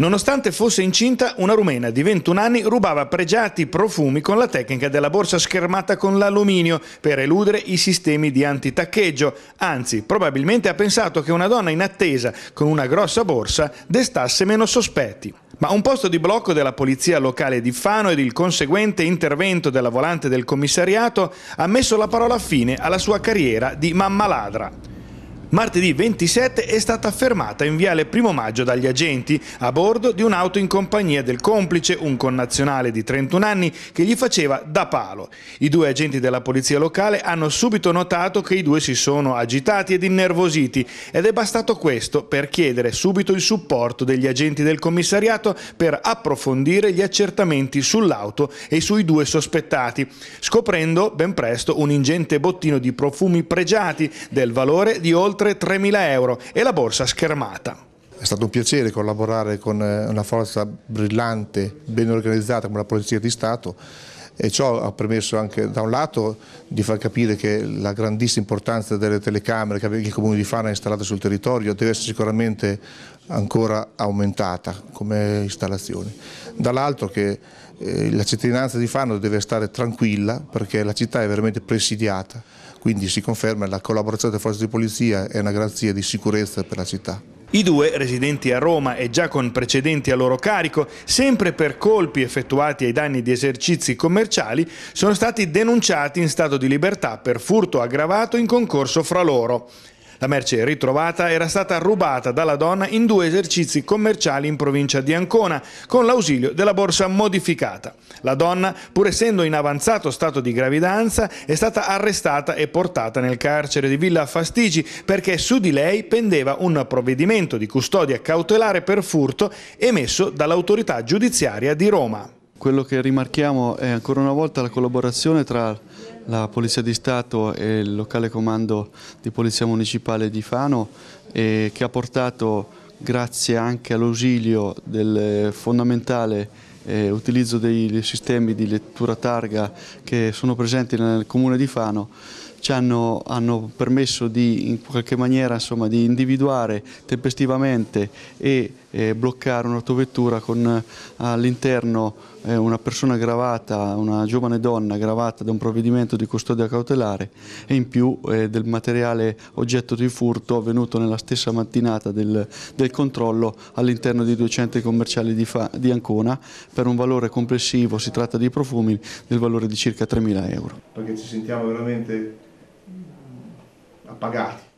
Nonostante fosse incinta, una rumena di 21 anni rubava pregiati profumi con la tecnica della borsa schermata con l'alluminio per eludere i sistemi di antitaccheggio. Anzi, probabilmente ha pensato che una donna in attesa con una grossa borsa destasse meno sospetti. Ma un posto di blocco della polizia locale di Fano ed il conseguente intervento della volante del commissariato ha messo la parola fine alla sua carriera di mamma ladra. Martedì 27 è stata fermata in viale Primo Maggio dagli agenti a bordo di un'auto in compagnia del complice, un connazionale di 31 anni che gli faceva da palo. I due agenti della polizia locale hanno subito notato che i due si sono agitati ed innervositi ed è bastato questo per chiedere subito il supporto degli agenti del commissariato per approfondire gli accertamenti sull'auto e sui due sospettati, scoprendo ben presto un ingente bottino di profumi pregiati del valore di oltre oltre 3.000 euro e la borsa schermata. È stato un piacere collaborare con eh, una forza brillante, ben organizzata come la Polizia di Stato e ciò ha permesso anche da un lato di far capire che la grandissima importanza delle telecamere che il Comune di Fana ha installato sul territorio deve essere sicuramente ancora aumentata come installazione, dall'altro che eh, la cittadinanza di Fano deve stare tranquilla perché la città è veramente presidiata, quindi si conferma la collaborazione delle forze di polizia è una garanzia di sicurezza per la città. I due, residenti a Roma e già con precedenti a loro carico, sempre per colpi effettuati ai danni di esercizi commerciali, sono stati denunciati in stato di libertà per furto aggravato in concorso fra loro. La merce ritrovata era stata rubata dalla donna in due esercizi commerciali in provincia di Ancona, con l'ausilio della borsa modificata. La donna, pur essendo in avanzato stato di gravidanza, è stata arrestata e portata nel carcere di Villa Fastigi perché su di lei pendeva un provvedimento di custodia cautelare per furto emesso dall'autorità giudiziaria di Roma. Quello che rimarchiamo è ancora una volta la collaborazione tra la Polizia di Stato e il locale comando di Polizia Municipale di Fano che ha portato, grazie anche all'ausilio del fondamentale eh, utilizzo dei sistemi di lettura targa che sono presenti nel comune di Fano ci hanno, hanno permesso di in qualche maniera insomma, di individuare tempestivamente e eh, bloccare un'autovettura con eh, all'interno una persona gravata, una giovane donna gravata da un provvedimento di custodia cautelare e in più eh, del materiale oggetto di furto avvenuto nella stessa mattinata del, del controllo all'interno di due centri commerciali di, Fa, di, Ancona per un valore complessivo, si tratta di profumi, del valore di circa 3.000 euro. Perché ci sentiamo veramente appagati